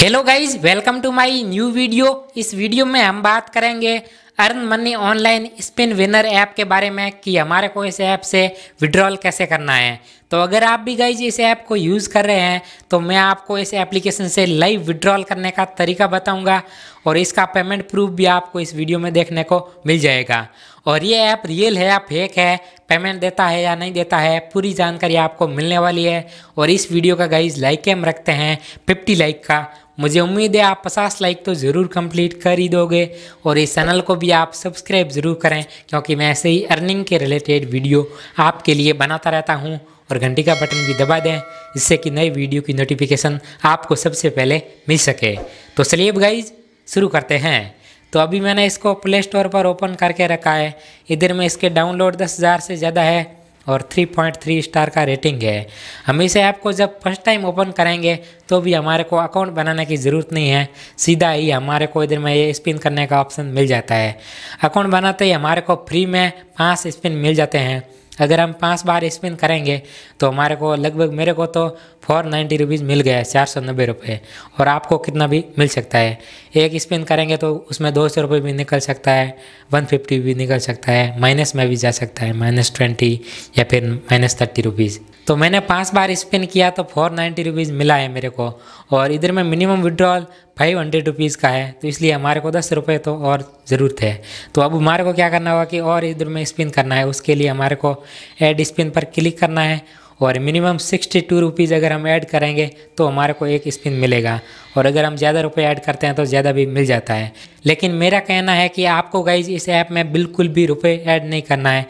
hello guys welcome to my new video इस video में हम बात करेंगे earn money online spin winner app के बारे में कि हमारे को इस ऐप से विड्रॉल कैसे करना है तो अगर आप भी गाइज इस ऐप को यूज़ कर रहे हैं तो मैं आपको इस एप्लीकेशन से लाइव विड्रॉल करने का तरीका बताऊंगा और इसका पेमेंट प्रूफ भी आपको इस वीडियो में देखने को मिल जाएगा और ये ऐप रियल है या फेक है पेमेंट देता है या नहीं देता है पूरी जानकारी आपको मिलने वाली है और इस वीडियो का गाइज लाइक हम रखते हैं फिफ्टी लाइक का मुझे उम्मीद है आप पचास लाइक तो ज़रूर कंप्लीट कर ही दोगे और इस चैनल को भी आप सब्सक्राइब ज़रूर करें क्योंकि मैं ऐसे ही अर्निंग के रिलेटेड वीडियो आपके लिए बनाता रहता हूँ और घंटी का बटन भी दबा दें जिससे कि नई वीडियो की नोटिफिकेशन आपको सबसे पहले मिल सके तो चलिए गाइज़ शुरू करते हैं तो अभी मैंने इसको प्ले स्टोर पर ओपन करके रखा है इधर में इसके डाउनलोड दस हज़ार से ज़्यादा है और 3.3 स्टार का रेटिंग है हम इसे ऐप को जब फर्स्ट टाइम ओपन करेंगे तो भी हमारे को अकाउंट बनाने की ज़रूरत नहीं है सीधा ही हमारे को इधर में ये स्पिन करने का ऑप्शन मिल जाता है अकाउंट बनाते ही हमारे को फ्री में पाँच स्पिन मिल जाते हैं अगर हम पाँच बार स्पिन करेंगे तो हमारे को लगभग मेरे को तो फोर नाइन्टी रुपीज़ मिल गया है चार सौ नब्बे रुपये और आपको कितना भी मिल सकता है एक स्पिन करेंगे तो उसमें दो सौ रुपये भी निकल सकता है वन फिफ्टी भी निकल सकता है माइनस में भी जा सकता है माइनस ट्वेंटी या फिर माइनस थर्टी रुपीज़ तो मैंने पाँच बार स्पिन किया तो फोर नाइन्टी रुपीज़ मिला है मेरे को और इधर में minimum withdrawal five hundred rupees का है तो इसलिए हमारे को दस रुपये तो और ज़रूरत है तो अब हमारे को क्या करना होगा कि और इधर में स्पिन करना है उसके लिए हमारे को एड स्पिन पर क्लिक करना है और मिनिमम सिक्सटी टू रुपीज़ अगर हम ऐड करेंगे तो हमारे को एक स्पिन मिलेगा और अगर हम ज़्यादा रुपये ऐड करते हैं तो ज़्यादा भी मिल जाता है लेकिन मेरा कहना है कि आपको गाइज इस ऐप में बिल्कुल भी रुपये ऐड नहीं करना है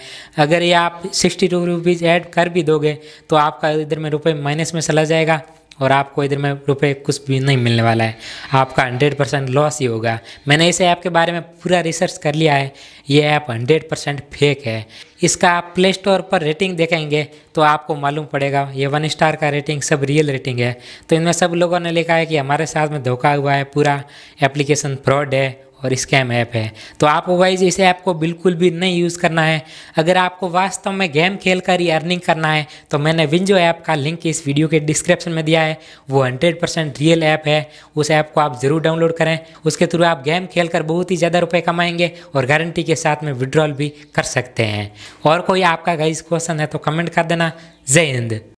अगर ये आप सिक्सटी टू रुपीज़ ऐड कर भी दोगे तो आपका इधर में रुपये माइनस में चला जाएगा और आपको इधर में रुपये कुछ भी नहीं मिलने वाला है आपका हंड्रेड परसेंट लॉस ही होगा मैंने इस ऐप के बारे में पूरा रिसर्च कर लिया है ये ऐप हंड्रेड परसेंट फेक है इसका आप प्ले स्टोर पर रेटिंग देखेंगे तो आपको मालूम पड़ेगा ये वन स्टार का रेटिंग सब रियल रेटिंग है तो इनमें सब लोगों ने लिखा है कि हमारे साथ में धोखा हुआ है पूरा एप्लीकेशन फ्रॉड है और स्कैम ऐप है तो आपको वाइज इस ऐप को बिल्कुल भी नहीं यूज़ करना है अगर आपको वास्तव में गेम खेल कर ही अर्निंग करना है तो मैंने विंजो ऐप का लिंक इस वीडियो के डिस्क्रिप्शन में दिया है वो हंड्रेड परसेंट रियल ऐप है उस ऐप को आप ज़रूर डाउनलोड करें उसके थ्रू आप गेम खेल कर बहुत ही ज़्यादा रुपये कमाएंगे और गारंटी के साथ में विड्रॉल भी कर सकते हैं और कोई आपका गाइज क्वेश्चन है तो कमेंट कर देना जय हिंद